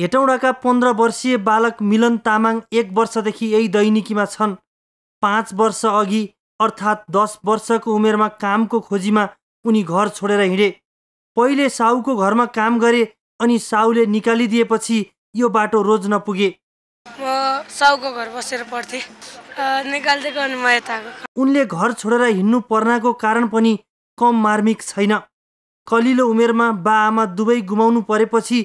हेटौँडाका पन्ध्र वर्षीय बालक मिलन तामाङ एक वर्षदेखि यही दैनिकीमा छन् पाँच वर्ष अघि अर्थात् दस वर्षको उमेरमा कामको खोजीमा उनी घर छोडेर हिँडे पहिले साहुको घरमा काम गरे अनि साहुले निकालिदिएपछि यो बाटो रोज्न पुगे म साउको घर बसेर पढ्थेँ म यताको उनले घर छोडेर हिँड्नु पर्नाको कारण पनि कम मार्मिक छैन कलिलो उमेरमा बा आमा दुवै गुमाउनु परेपछि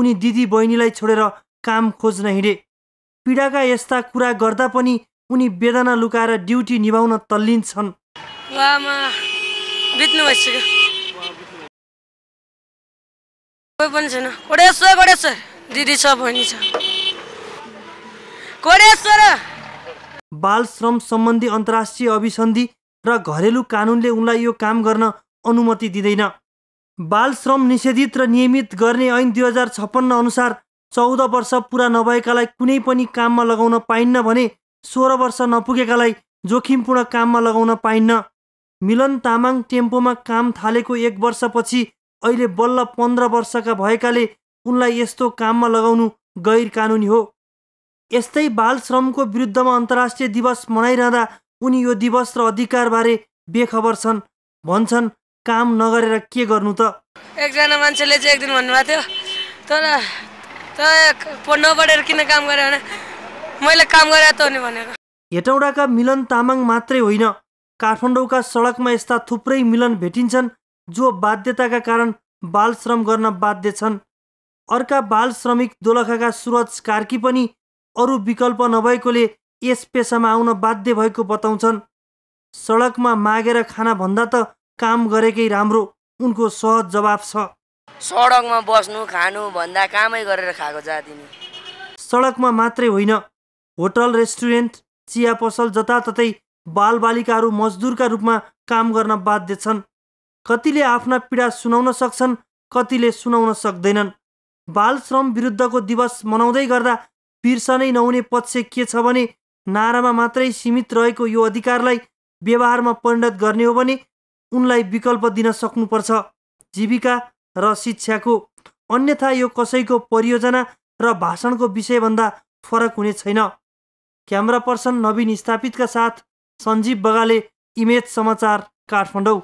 उनी दिदी बहिनीलाई छोडेर काम खोज्न हिँडे पीडाका यस्ता कुरा गर्दा पनि उनी वेदना लुकाएर ड्युटी निभाउन तल्लिन्छन् बित्नु भइसक्यो कोही पनि छैन दिदी छ बहिनी छ बाल श्रम सम्बन्धी अन्तर्राष्ट्रिय अभिसन्धि र घरेलु कानुनले उनलाई यो काम गर्न अनुमति दिँदैन बाल श्रम निषेधित र नियमित गर्ने ऐन दुई हजार छप्पन्न अनुसार चौध वर्ष पुरा नभएकालाई कुनै पनि काममा लगाउन पाइन्न भने सोह्र वर्ष नपुगेकालाई जोखिमपूर्ण काममा लगाउन पाइन्न मिलन तामाङ टेम्पोमा काम थालेको एक वर्षपछि अहिले बल्ल पन्ध्र वर्षका भएकाले उनलाई यस्तो काममा लगाउनु गैर कानुनी हो यस्तै बाल श्रमको विरुद्धमा अन्तर्राष्ट्रिय दिवस मनाइरहँदा उनी यो दिवस र अधिकारबारे बेखबर छन् भन्छन् काम नगरेर के गर्नु त एकजना मान्छेले चाहिँ एक दिन भन्नुभएको थियो तर त नपढेर किन काम गरे भने मैले काम गरे त हुने भनेको हेटौँडाका मिलन तामाङ मात्रै होइन काठमाडौँका सडकमा यस्ता थुप्रै मिलन भेटिन्छन् जो बाध्यताका कारण बाल श्रम गर्न बाध्य छन् अर्का बाल श्रमिक दोलखाका सुरज कार्की पनि अरू विकल्प नभएकोले यस पेसामा आउन बाध्य भएको बताउँछन् सडकमा मागेर खाना भन्दा त काम गरेकै राम्रो उनको सहज जवाब छ सडकमा बस्नु खानु भन्दा कामै गरेर खाएको जाति सडकमा मात्रै होइन होटल रेस्टुरेन्ट चिया पसल जताततै बालबालिकाहरू मजदुरका रूपमा काम गर्न बाध्य छन् कतिले आफ्ना पीडा सुनाउन सक्छन् कतिले सुनाउन सक्दैनन् बाल श्रम विरुद्धको दिवस मनाउँदै गर्दा पिर्सनै नहुने पक्ष के छ भने नारामा मात्रै सीमित रहेको यो अधिकारलाई व्यवहारमा परिणत गर्ने हो भने उनलाई विकल्प दिन सक्नुपर्छ जीविका र शिक्षाको अन्यथा यो कसैको परियोजना र भाषणको विषयभन्दा फरक हुने छैन क्यामरा पर्सन नवीन स्थापितका साथ सञ्जीव बगाले इमेज समाचार काठमाडौँ